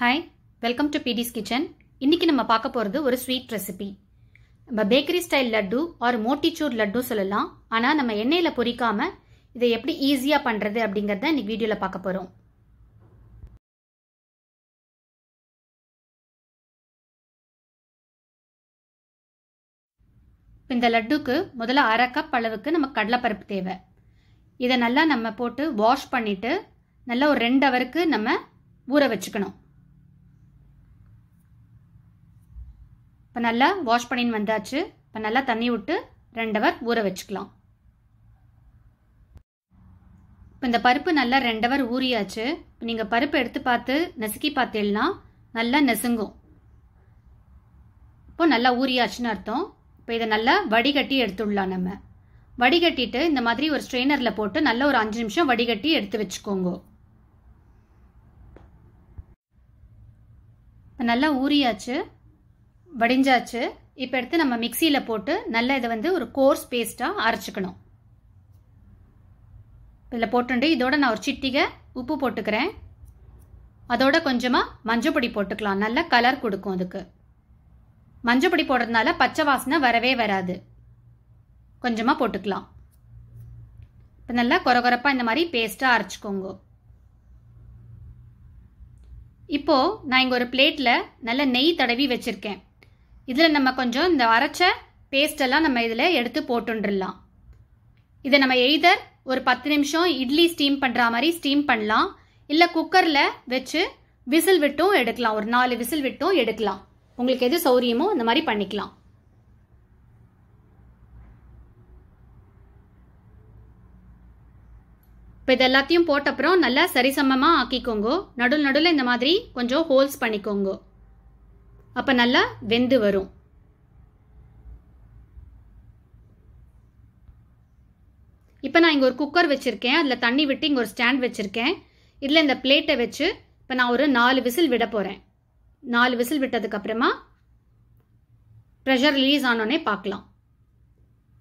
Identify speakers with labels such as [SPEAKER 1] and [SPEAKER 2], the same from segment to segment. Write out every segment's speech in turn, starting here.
[SPEAKER 1] hi welcome to பிடிஸ் kitchen இன்னைக்கு நம்ம பார்க்க போகிறது ஒரு ஸ்வீட் ரெசிபி நம்ம bakery style laddu or motichoor லட்டும் சொல்லலாம் ஆனால் நம்ம எண்ணெயில் பொறிக்காமல் இதை எப்படி ஈஸியாக பண்ணுறது அப்படிங்கிறத இன்னைக்கு வீடியோவில் பார்க்க போகிறோம் இந்த லட்டுக்கு முதல்ல அரை கப் அளவுக்கு நம்ம கடலைப்பருப்பு தேவை இதை நல்லா நம்ம போட்டு வாஷ் பண்ணிவிட்டு நல்லா ஒரு ரெண்டு அவருக்கு நம்ம ஊற வச்சுக்கணும் இப்போ நல்லா வாஷ் பண்ணின்னு வந்தாச்சு இப்போ நல்லா தண்ணி விட்டு ரெண்டு ஊற வச்சுக்கலாம் இப்போ இந்த பருப்பு நல்லா ரெண்டு ஊறியாச்சு இப்போ நீங்கள் பருப்பு எடுத்து பார்த்து நசுக்கி பார்த்தீங்கன்னா நல்லா நெசுங்கும் இப்போ நல்லா ஊறியாச்சுன்னு அர்த்தம் இப்போ இதை நல்லா வடிகட்டி எடுத்துடலாம் நம்ம வடிகட்டிட்டு இந்த மாதிரி ஒரு ஸ்ட்ரெயினரில் போட்டு நல்லா ஒரு அஞ்சு நிமிஷம் வடிகட்டி எடுத்து வச்சுக்கோங்க இப்போ நல்லா ஊறியாச்சு வடிஞ்சாச்சு இப்போ எடுத்து நம்ம மிக்சியில் போட்டு நல்லா இதை வந்து ஒரு கோர்ஸ் பேஸ்ட்டாக அரைச்சிக்கணும் இதில் போட்டுண்டு இதோட நான் ஒரு சிட்டிகை உப்பு போட்டுக்கிறேன் அதோட கொஞ்சமாக மஞ்சப்பொடி போட்டுக்கலாம் நல்ல கலர் கொடுக்கும் அதுக்கு மஞ்சப்பொடி போடுறதுனால பச்சை வாசனை வரவே வராது கொஞ்சமாக போட்டுக்கலாம் இப்போ நல்லா குறகுறப்பாக இந்த மாதிரி பேஸ்ட்டாக அரைச்சிக்கோங்க இப்போது நான் இங்கே ஒரு பிளேட்ல நல்லா நெய் தடவி வச்சுருக்கேன் இதில் நம்ம கொஞ்சம் இந்த அரைச்ச பேஸ்டெல்லாம் நம்ம இதில் எடுத்து போட்டுடலாம் இதை நம்ம எய்தர் ஒரு பத்து நிமிஷம் இட்லி ஸ்டீம் பண்ணுற மாதிரி ஸ்டீம் பண்ணலாம் இல்லை குக்கரில் வச்சு விசில் விட்டும் எடுக்கலாம் ஒரு நாலு விசில் விட்டும் எடுக்கலாம் உங்களுக்கு எது சௌரியமோ அந்த மாதிரி பண்ணிக்கலாம் இப்போ இது எல்லாத்தையும் அப்புறம் நல்லா சரிசமமாக ஆக்கிக்கோங்க நடுவில் நடுவில் இந்த மாதிரி கொஞ்சம் ஹோல்ஸ் பண்ணிக்கோங்க அப்போ நல்லா வெந்து வரும் இப்போ நான் இங்கே ஒரு குக்கர் வச்சுருக்கேன் அதில் தண்ணி விட்டு இங்கே ஒரு ஸ்டாண்ட் வச்சுருக்கேன் இதில் இந்த பிளேட்டை வச்சு இப்போ நான் ஒரு நாலு விசில் விட போகிறேன் நாலு விசில் விட்டதுக்கப்புறமா ப்ரெஷர் ரிலீஸ் ஆனோடனே பார்க்கலாம்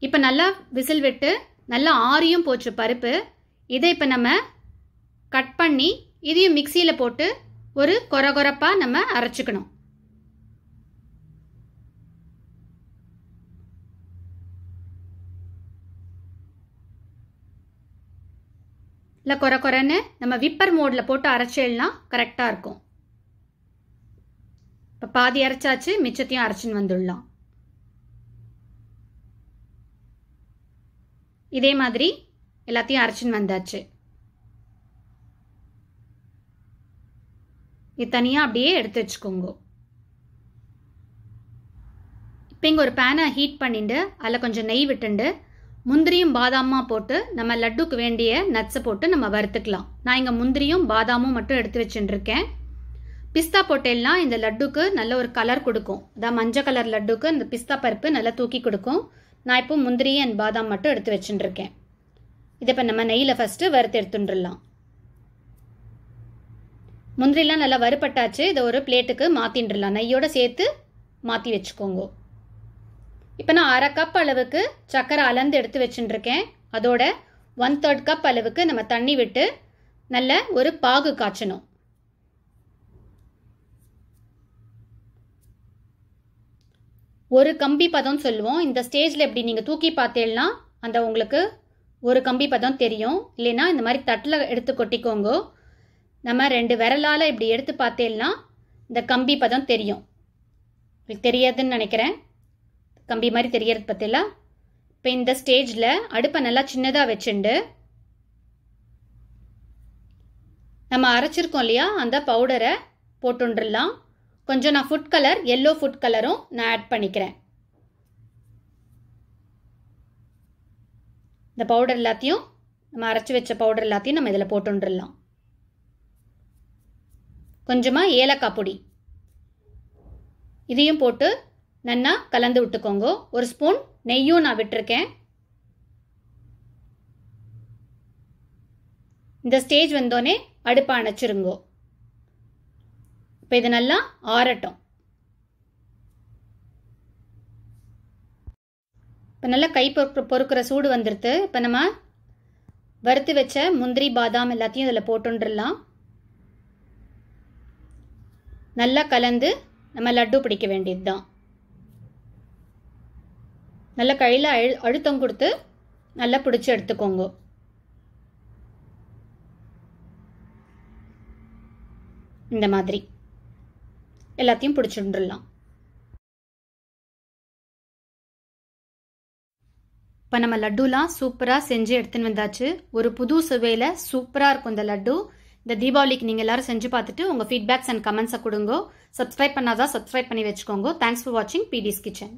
[SPEAKER 1] இப்போ நல்லா விசில் விட்டு நல்லா ஆரியும் போச்சு பருப்பு இதை இப்போ நம்ம கட் பண்ணி இதையும் மிக்சியில போட்டு ஒரு கொர கொரப்பா நம்ம அரைச்சிக்கணும் இல்லை குறை குறைன்னு நம்ம விப்பர் மோடில் போட்டு அரைச்சேல்னா கரெக்டாக இருக்கும் இப்போ பாதி அரைச்சாச்சு மிச்சத்தையும் அரைச்சின்னு வந்துடலாம் இதே மாதிரி எல்லாத்தையும் அரைச்சின்னு வந்தாச்சு இது தனியாக அப்படியே எடுத்து வச்சுக்கோங்க இப்போ இங்கே ஒரு பேனை ஹீட் பண்ணிட்டு அதில் கொஞ்சம் நெய் விட்டுண்டு முந்திரியும் பாதாமா போட்டு நம்ம லட்டுக்கு வேண்டிய நட்ஸை போட்டு நம்ம வறுத்துக்கலாம் நான் இங்கே முந்திரியும் பாதாமும் மட்டும் எடுத்து வச்சுருக்கேன் பிஸ்தா போட்டேல்னா இந்த லட்டுக்கு நல்ல ஒரு கலர் கொடுக்கும் அதான் மஞ்சள் கலர் லட்டுக்கு இந்த பிஸ்தா பருப்பு நல்லா தூக்கி கொடுக்கும் நான் இப்போ முந்திரி அண்ட் பாதாம் மட்டும் எடுத்து வச்சுருக்கேன் இதை இப்போ நம்ம நெய்யில் ஃபஸ்ட்டு வறுத்து எடுத்துட்டுலாம் முந்திரிலாம் நல்லா வறுப்பட்டாச்சு இதை ஒரு பிளேட்டுக்கு மாற்றின்றலாம் நெய்யோடு சேர்த்து மாற்றி வச்சுக்கோங்க இப்போ நான் அரை கப் அளவுக்கு சர்க்கரை அளந்து எடுத்து வச்சுட்டுருக்கேன் அதோட ஒன் தேர்ட் கப் அளவுக்கு நம்ம தண்ணி விட்டு நல்ல ஒரு பாகு காய்ச்சணும் ஒரு கம்பி பதம் சொல்லுவோம் இந்த ஸ்டேஜில் எப்படி நீங்கள் தூக்கி பார்த்தேன்னா அந்த உங்களுக்கு ஒரு கம்பி பதம் தெரியும் இல்லைன்னா இந்த மாதிரி தட்டில் எடுத்து கொட்டிக்கோங்க நம்ம ரெண்டு விரலால் இப்படி எடுத்து பார்த்தேன்னா இந்த கம்பி பதம் தெரியும் உங்களுக்கு தெரியாதுன்னு நினைக்கிறேன் கம்பி மாதிரி தெரியறது பற்றிலாம் இப்போ இந்த ஸ்டேஜில் அடுப்பை நல்லா சின்னதாக வச்சுண்டு நம்ம அரைச்சிருக்கோம் இல்லையா அந்த பவுடரை போட்டுண்டுலாம் கொஞ்சம் நான் ஃபுட் கலர் எல்லோ ஃபுட் கலரும் நான் ஆட் பண்ணிக்கிறேன் இந்த பவுடர் எல்லாத்தையும் நம்ம அரைச்சி வச்ச பவுடர் எல்லாத்தையும் நம்ம இதில் போட்டுண்டுலாம் கொஞ்சமாக ஏலக்காய் பொடி இதையும் போட்டு நன்னா கலந்து விட்டுக்கோங்க ஒரு ஸ்பூன் நெய்யும் நான் விட்டுருக்கேன் இந்த ஸ்டேஜ் வந்தோடனே அடுப்பை அணைச்சிருங்கோ இப்போ இது நல்லா ஆறட்டும் இப்போ நல்லா கை பொறுக்கிற பொறுக்கிற சூடு வந்துடுது இப்போ நம்ம வறுத்து வச்ச முந்திரி பாதாம் எல்லாத்தையும் இதில் போட்டுடலாம் நல்லா கலந்து நம்ம லட்டு பிடிக்க வேண்டியது தான் நல்லா கையில் அழு அழுத்தம் கொடுத்து நல்லா பிடிச்சி எடுத்துக்கோங்க இந்த மாதிரி எல்லாத்தையும் பிடிச்சிருந்துடலாம் இப்போ நம்ம லட்டுலாம் சூப்பராக செஞ்சு எடுத்துன்னு வந்தாச்சு ஒரு புது சுவையில் சூப்பராக இருக்கும் இந்த லட்டு இந்த தீபாவளிக்கு நீங்கள் எல்லாரும் செஞ்சு பார்த்துட்டு உங்கள் ஃபீட்பேக்ஸ் அண்ட் கமெண்ட்ஸை கொடுங்க சப்ஸ்கிரைப் பண்ணாதான் சப்ஸ்கிரைப் பண்ணி வச்சுக்கோங்க தேங்க்ஸ் ஃபார் வாட்சிங் பிடிஸ் கிச்சன்